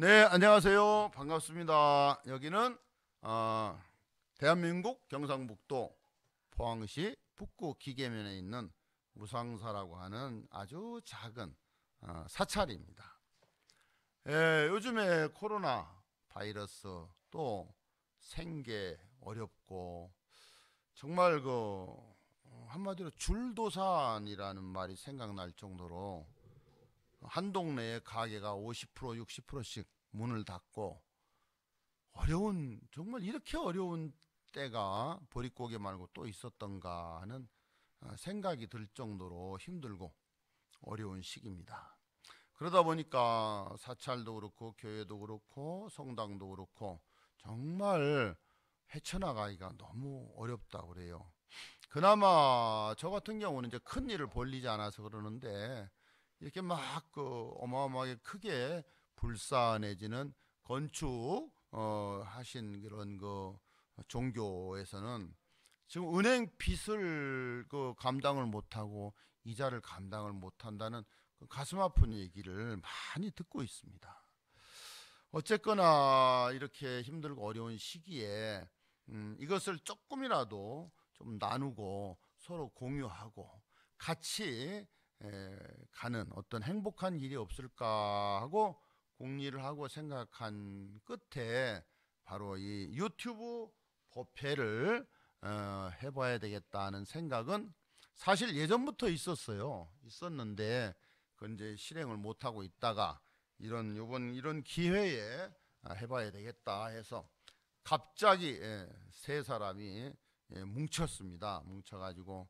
네, 안녕하세요. 반갑습니다. 여기는 어, 대한민국 경상북도 포항시 북구 기계면에 있는 무상사라고 하는 아주 작은 어, 사찰입니다. 예, 요즘에 코로나 바이러스 또 생계 어렵고 정말 그 한마디로 줄도산이라는 말이 생각날 정도로 한동네에 가게가 50% 60%씩 문을 닫고 어려운 정말 이렇게 어려운 때가 보릿고개 말고 또 있었던가 하는 어, 생각이 들 정도로 힘들고 어려운 시기입니다. 그러다 보니까 사찰도 그렇고 교회도 그렇고 성당도 그렇고 정말 헤쳐나가기가 너무 어렵다 그래요. 그나마 저 같은 경우는 이제 큰 일을 벌리지 않아서 그러는데 이렇게 막 그 어마어마하게 크게 불사내지는 건축 어, 하신 그런 그 종교에서는 지금 은행 빚을 그 감당을 못하고 이자를 감당을 못한다는 그 가슴 아픈 얘기를 많이 듣고 있습니다. 어쨌거나 이렇게 힘들고 어려운 시기에 음, 이것을 조금이라도 좀 나누고 서로 공유하고 같이 가는 어떤 행복한 일이 없을까 하고 공리를 하고 생각한 끝에 바로 이 유튜브 법회를 어, 해봐야 되겠다는 생각은 사실 예전부터 있었어요. 있었는데 그 이제 실행을 못 하고 있다가 이런 요번 이런 기회에 아, 해봐야 되겠다 해서 갑자기 예, 세 사람이 예, 뭉쳤습니다. 뭉쳐가지고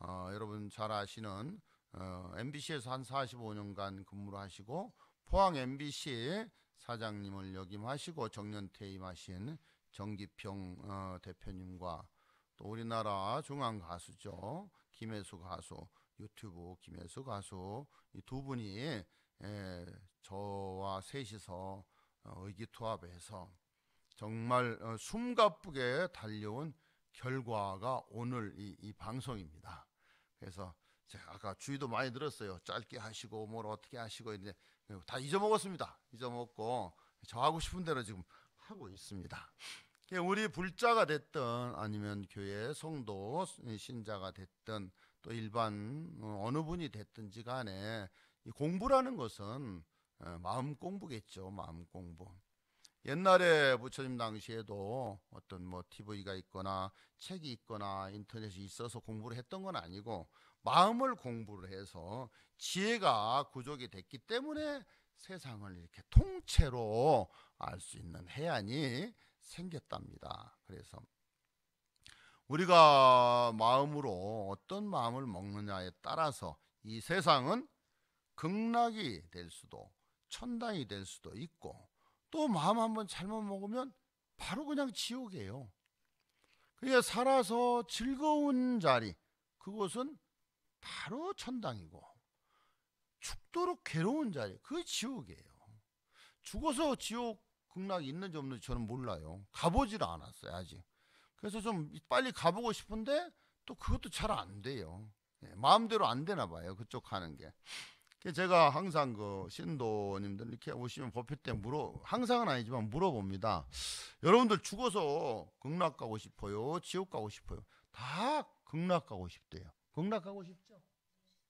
어, 여러분 잘 아시는 어, MBC에서 한 45년간 근무를 하시고 포항 MBC 사장님을 역임하시고 정년 퇴임하신 정기평 어, 대표님과 또 우리나라 중앙 가수죠 김혜수 가수 유튜브 김혜수 가수 이 두 분이 에, 예, 저와 셋이서 어, 의기투합해서 정말 어, 숨가쁘게 달려온 결과가 오늘 이, 이 방송입니다. 그래서 제 아까 주의도 많이 들었어요. 짧게 하시고 뭘 어떻게 하시고 이제 다 잊어먹었습니다. 잊어먹고 저 하고 싶은 대로 지금 하고 있습니다. 우리 불자가 됐든 아니면 교회 성도 예, 신자가 됐든 또 일반 어, 어느 분이 됐든지 간에 이 공부라는 것은 어, 마음 공부겠죠. 마음 공부. 옛날에 부처님 당시에도 어떤 뭐 TV가 있거나 책이 있거나 인터넷이 있어서 공부를 했던 건 아니고 마음을 공부를 해서 지혜가 구족이 됐기 때문에 세상을 이렇게 통째로 알 수 있는 해안이 생겼답니다. 그래서 우리가 마음으로 어떤 마음을 먹느냐에 따라서 이 세상은 극락이 될 수도 천당이 될 수도 있고 또 마음 한번 잘못 먹으면 바로 그냥 지옥이에요. 그게 살아서 즐거운 자리 그곳은 바로 천당이고 죽도록 괴로운 자리 그 지옥이에요. 죽어서 지옥 극락이 있는지 없는지 저는 몰라요. 가보지를 않았어요 아직. 그래서 좀 빨리 가보고 싶은데 또 그것도 잘 안 돼요. 예, 마음대로 안 되나 봐요 그쪽 가는 게. 제가 항상 그 신도님들 이렇게 오시면 법회 때 물어 항상은 아니지만 물어봅니다. 여러분들 죽어서 극락 가고 싶어요, 지옥 가고 싶어요. 다 극락 가고 싶대요. 극락하고 싶죠?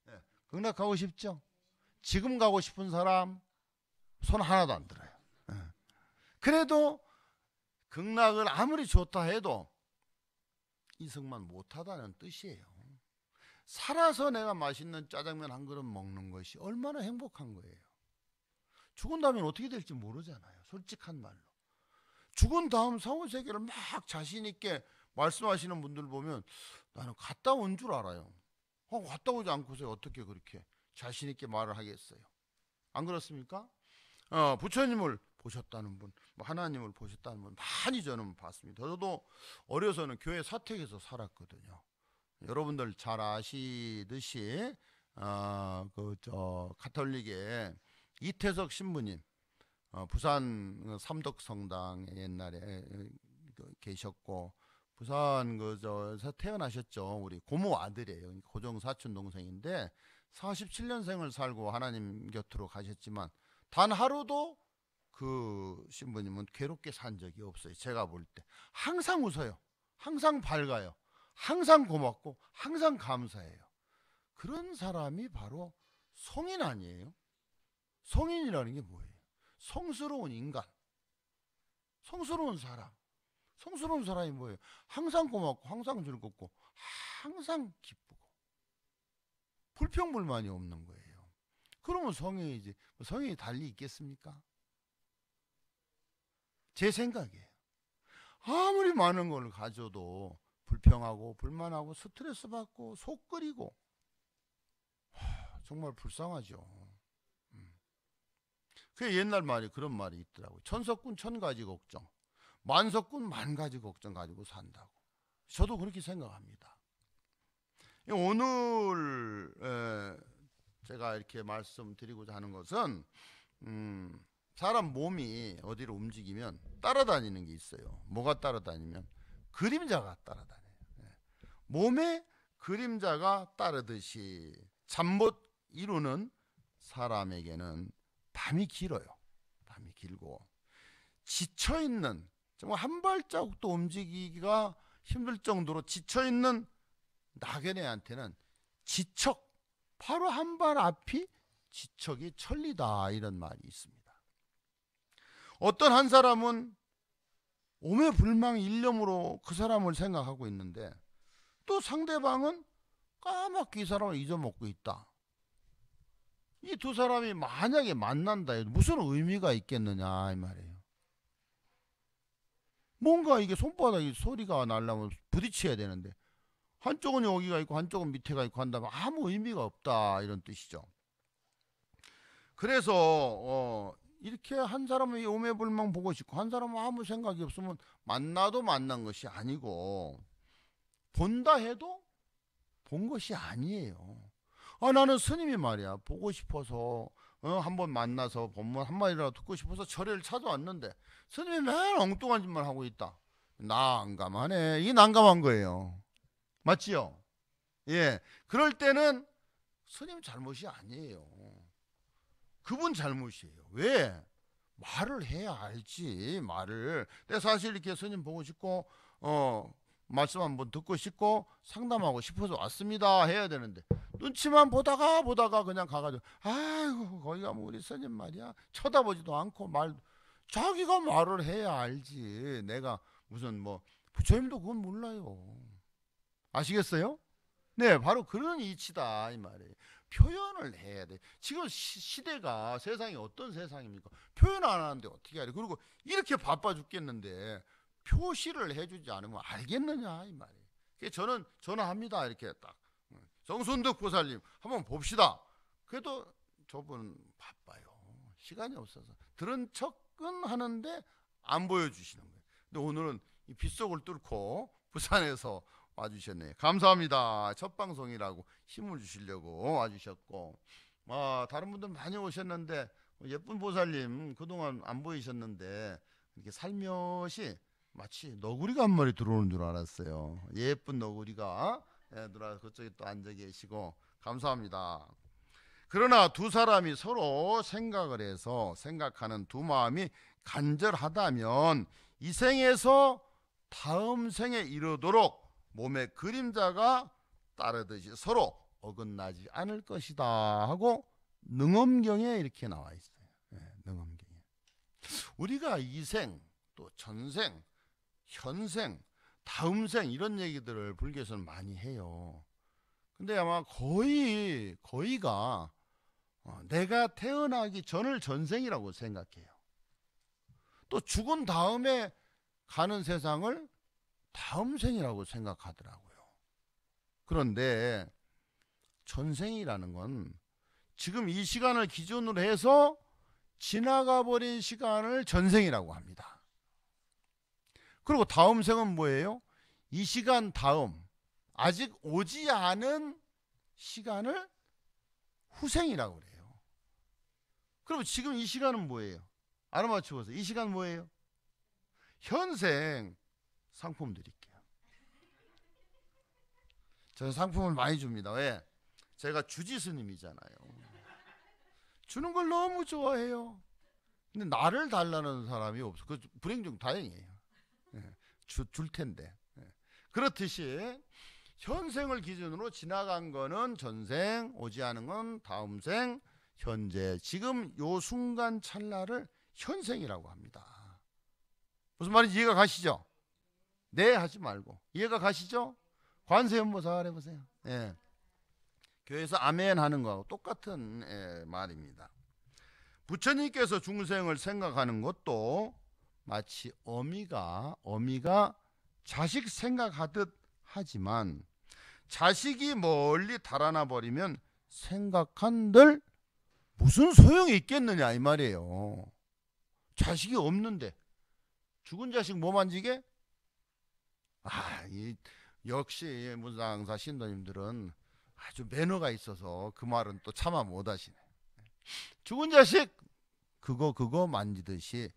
예, 네. 극락하고 싶죠? 지금 가고 싶은 사람 손 하나도 안 들어요. 예. 그래도 극락을 아무리 좋다 해도 이승만 못하다는 뜻이에요. 살아서 내가 맛있는 짜장면 한 그릇 먹는 것이 얼마나 행복한 거예요. 죽은 다음에 어떻게 될지 모르잖아요. 솔직한 말로. 죽은 다음 사후 세계를 막 자신 있게 말씀하시는 분들 보면 나는 갔다 온 줄 알아요. 어, 갔다 오지 않고서 어떻게 그렇게 자신 있게 말을 하겠어요? 안 그렇습니까? 어, 부처님을 보셨다는 분, 뭐 하나님을 보셨다는 분 많이 저는 봤습니다. 저도 어려서는 교회 사택에서 살았거든요. 여러분들 잘 아시듯이 어, 그저 가톨릭의 이태석 신부님 어, 부산 삼덕성당 옛날에 어, 그 계셨고 부산 그저서 태어나셨죠. 우리 고모 아들이에요. 그러니까 고종 사촌 동생인데 47년생을 살고 하나님 곁으로 가셨지만 단 하루도 그 신부님은 괴롭게 산 적이 없어요. 제가 볼 때 항상 웃어요. 항상 밝아요. 항상 고맙고 항상 감사해요. 그런 사람이 바로 성인 아니에요? 성인이라는 게 뭐예요? 성스러운 인간. 성스러운 사람. 성스러운 사람이 뭐예요? 항상 고맙고 항상 즐겁고 항상 기쁘고 불평불만이 없는 거예요. 그러면 성애이 이제 뭐 성애이 달리 있겠습니까? 제 생각이에요. 아무리 많은 걸 가져도 불평하고 불만하고 스트레스 받고 속 끓이고 정말 불쌍하죠. 음. 그 옛날 말이 그런 말이 있더라고요. 천석군 천 가지 걱정. 만석군 만 가지 걱정 가지고 산다고. 저도 그렇게 생각합니다. 오늘 제가 이렇게 말씀드리고자 하는 것은 음 사람 몸이 어디로 움직이면 따라다니는 게 있어요. 뭐가 따라다니면 그림자가 따라다녀요. 예. 몸에 그림자가 따르듯이 잠 못 이루는 사람에게는 밤이 길어요. 밤이 길고 지쳐 있는 정말 한 발자국도 움직이기가 힘들 정도로 지쳐 있는 낙연애한테는 지척 바로 한 발 앞이 지척이 천리다 이런 말이 있습니다. 어떤 한 사람은 오매 불망 일념으로 그 사람을 생각하고 있는데 또 상대방은 까맣게 이 사람을 잊어먹고 있다. 이 두 사람이 만약에 만난다. 무슨 의미가 있겠느냐 이 말이에요. 뭔가 이게 손바닥이 소리가 날라면 부딪혀야 되는데 한쪽은 여기가 있고 한쪽은 밑에가 있고 한다면 아무 의미가 없다 이런 뜻이죠. 그래서 어 이렇게 한사람의 오매불망 보고 싶고 한 사람은 아무 생각이 없으면 만나도 만난 것이 아니고 본다 해도 본 것이 아니에요. 아 나는 스님이 말이야 보고 싶어서 어, 한번 만나서 본문 한 마디라도 듣고 싶어서 절에를 찾아왔는데 스님이 맨 엉뚱한 짓만 하고 있다. 난감하네. 이 난감한 거예요. 맞지요? 예. 그럴 때는 스님 잘못이 아니에요. 그분 잘못이에요. 왜? 말을 해야 알지. 말을. 근데 사실 이렇게 스님 보고 싶고 어 말씀 한번 듣고 싶고 상담하고 싶어서 왔습니다 해야 되는데 눈치만 보다가 보다가 그냥 가가지고 아이고 거기가 뭐 우리 선님 말이야 쳐다보지도 않고 말 자기가 말을 해야 알지 내가 무슨 뭐 부처님도 그건 몰라요 아시겠어요? 네 바로 그런 이치다 이 말이에요 표현을 해야 돼 지금 시, 대가 세상이 어떤 세상입니까 표현 안 하는데 어떻게 하래 그리고 이렇게 바빠 죽겠는데 표시를 해주지 않으면 알겠느냐 이 말이에요. 그래서 저는 전화합니다 이렇게 딱 음. 정순덕 보살님 한번 봅시다. 그래도 저분 바빠요. 시간이 없어서 들은 척은 하는데 안 보여주시는 거예요. 근데 오늘은 이 빗속을 뚫고 부산에서 와주셨네요. 감사합니다. 첫 방송이라고 힘을 주시려고 와주셨고, 아, 다른 분들 많이 오셨는데 예쁜 보살님 그동안 안 보이셨는데 이렇게 살며시 마치 너구리가 한 마리 들어오는 줄 알았어요. 예쁜 너구리가 예, 누나 그쪽에 또 앉아 계시고 감사합니다. 그러나 두 사람이 서로 생각을 해서 생각하는 두 마음이 간절하다면 이 생에서 다음 생에 이르도록 몸의 그림자가 따르듯이 서로 어긋나지 않을 것이다 하고 능엄경에 이렇게 나와 있어요. 네, 능엄경에 우리가 이생 또 전생 현생, 다음생 이런 얘기들을 불교에서는 많이 해요. 근데 아마 거의 거의가 어, 내가 태어나기 전을 전생이라고 생각해요. 또 죽은 다음에 가는 세상을 다음 생이라고 생각하더라고요. 그런데 전생이라는 건 지금 이 시간을 기준으로 해서 지나가 버린 시간을 전생이라고 합니다. 그리고 다음 생은 뭐예요? 이 시간 다음 아직 오지 않은 시간을 후생이라고 그래요. 그럼 지금 이 시간은 뭐예요? 알아맞혀 보세요. 이 시간 뭐예요? 현생 상품 드릴게요. 저는 상품을 많이 줍니다. 왜? 제가 주지스님이잖아요. 주는 걸 너무 좋아해요. 근데 나를 달라는 사람이 없어. 그 불행 중 다행이에요. 주, 줄 텐데. 예. 그렇듯이 현생을 기준으로 지나간 거는 전생, 오지 않은 건 다음 생, 현재. 지금 요 순간 찰나를 현생이라고 합니다. 무슨 말인지 이해가 가시죠? 네 하지 말고 이해가 가시죠? 관세음보살 해보세요. 예. 교회에서 아멘 하는 거하고 똑같은 예, 말입니다. 부처님께서 중생을 생각하는 것도 마치 어미가 어미가 자식 생각하듯 하지만 자식이 멀리 달아나 버리면 생각한들 무슨 소용이 있겠느냐 이 말이에요. 자식이 없는데 죽은 자식 뭐 만지게? 아, 이 역시 문상사 신도님들은 아주 매너가 있어서 그 말은 또 참아 못 하시네. 죽은 자식 그거 그거 만지듯이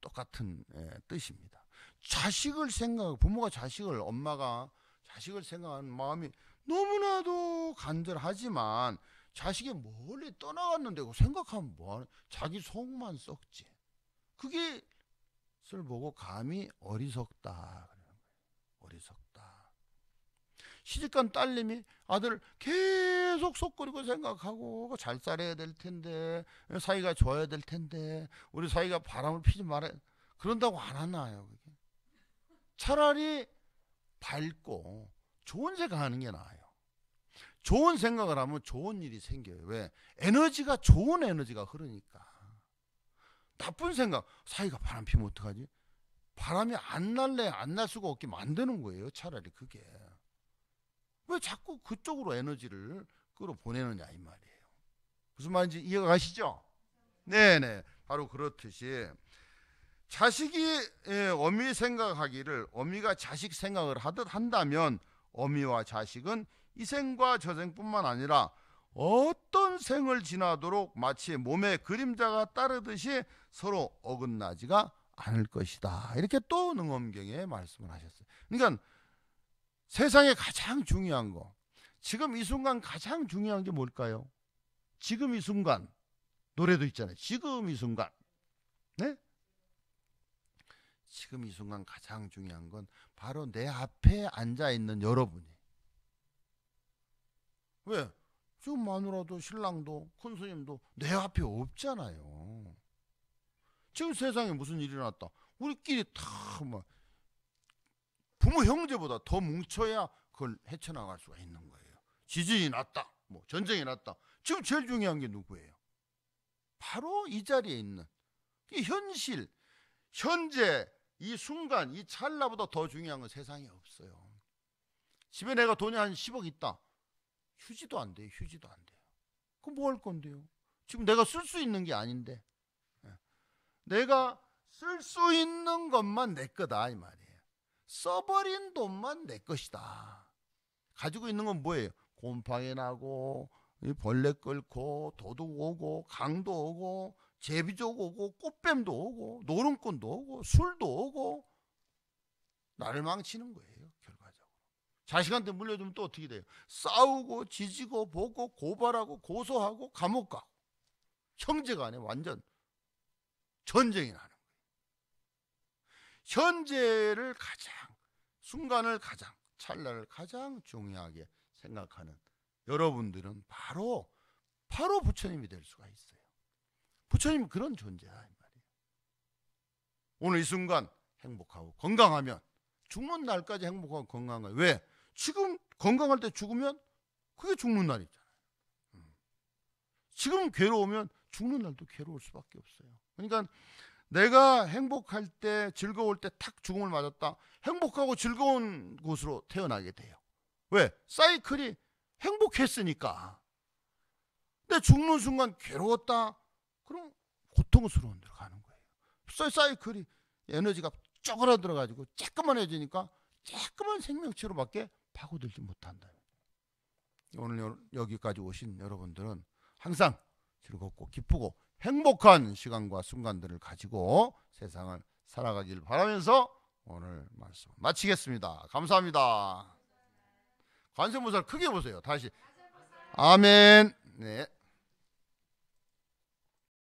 똑같은 예, 뜻입니다. 자식을 생각, 부모가 자식을, 엄마가 자식을 생각하는 마음이 너무나도 간절하지만 자식이 멀리 떠나갔는데 생각하면 뭐하는 자기 속만 썩지. 그게 쓸 보고 감히 어리석다 그러는 거예요. 어리석. 시집간 딸님이 아들 계속 속거리고 생각하고 그 잘 살아야 될 텐데 사이가 좋아야 될 텐데 우리 사이가 바람을 피지 말아 그런다고 안 하나요 그게 차라리 밝고 좋은 생각하는 게 나아요 좋은 생각을 하면 좋은 일이 생겨요 왜 에너지가 좋은 에너지가 흐르니까 나쁜 생각 사이가 바람 피면 어떡하지 바람이 안 날래 안 날 수가 없게 만드는 거예요 차라리 그게 왜 자꾸 그쪽으로 에너지를 끌어보내느냐 이 말이에요. 무슨 말인지 이해가 가시죠? 네네. 바로 그렇듯이 자식이 예, 어미 생각하기를 어미가 자식 생각을 하듯 한다면 어미와 자식은 이 생과 저 생뿐만 아니라 어떤 생을 지나도록 마치 몸의 그림자가 따르듯이 서로 어긋나지가 않을 것이다. 이렇게 또 능엄경에 말씀을 하셨어요. 그러니까 세상에 가장 중요한 거. 지금 이 순간 가장 중요한 게 뭘까요? 지금 이 순간. 노래도 있잖아요. 지금 이 순간. 네? 지금 이 순간 가장 중요한 건 바로 내 앞에 앉아 있는 여러분이. 왜? 지금 마누라도 신랑도 큰 스님도 내 앞에 없잖아요. 지금 세상에 무슨 일이 났다. 우리끼리 다막 부모 형제보다 더 뭉쳐야 그걸 헤쳐나갈 수가 있는 거예요. 지진이 났다. 뭐 전쟁이 났다. 지금 제일 중요한 게 누구예요? 바로 이 자리에 있는 이 현실, 현재 이 순간, 이 찰나보다 더 중요한 건 세상에 없어요. 집에 내가 돈이 한 10억 있다. 휴지도 안 돼요. 휴지도 안 돼요. 그럼 뭐할 건데요? 지금 내가 쓸 수 있는 게 아닌데. 예. 내가 쓸 수 있는 것만 내 거다 이 말이에요. 써버린 돈만 내 것이다. 가지고 있는 건 뭐예요? 곰팡이 나고 벌레 끓고 도둑 오고 강도 오고 제비족 오고 꽃뱀도 오고 노름꾼도 오고 술도 오고 나를 망치는 거예요 결과적으로 자식한테 물려주면 또 어떻게 돼요 싸우고 지지고 보고 고발하고 고소하고 감옥 가고 형제간에 완전 전쟁이 나는 현재를 가장 순간을 가장 찰나를 가장 중요하게 생각하는 여러분들은 바로 바로 부처님이 될 수가 있어요. 부처님 그런 존재야 말이에요. 오늘 이 순간 행복하고 건강하면 죽는 날까지 행복하고 건강해. 왜? 지금 건강할 때 죽으면 그게 죽는 날이잖아요. 음. 지금 괴로우면 죽는 날도 괴로울 수밖에 없어요. 그러니까 내가 행복할 때 즐거울 때 탁 죽음을 맞았다. 행복하고 즐거운 곳으로 태어나게 돼요. 왜? 사이클이 행복했으니까. 근데 죽는 순간 괴로웠다. 그럼 고통스러운 데로 가는 거예요. 사이클이 에너지가 쪼그라들어 가지고 쬐끄만해지니까 쬐끄만 생명체로밖에 파고들지 못한다. 오늘 여기까지 오신 여러분들은 항상 즐겁고 기쁘고 행복한 시간과 순간들을 가지고 세상을 살아가길 바라면서 오늘 말씀 마치겠습니다. 감사합니다. 관세무사를 크게 보세요. 다시 아멘. 네.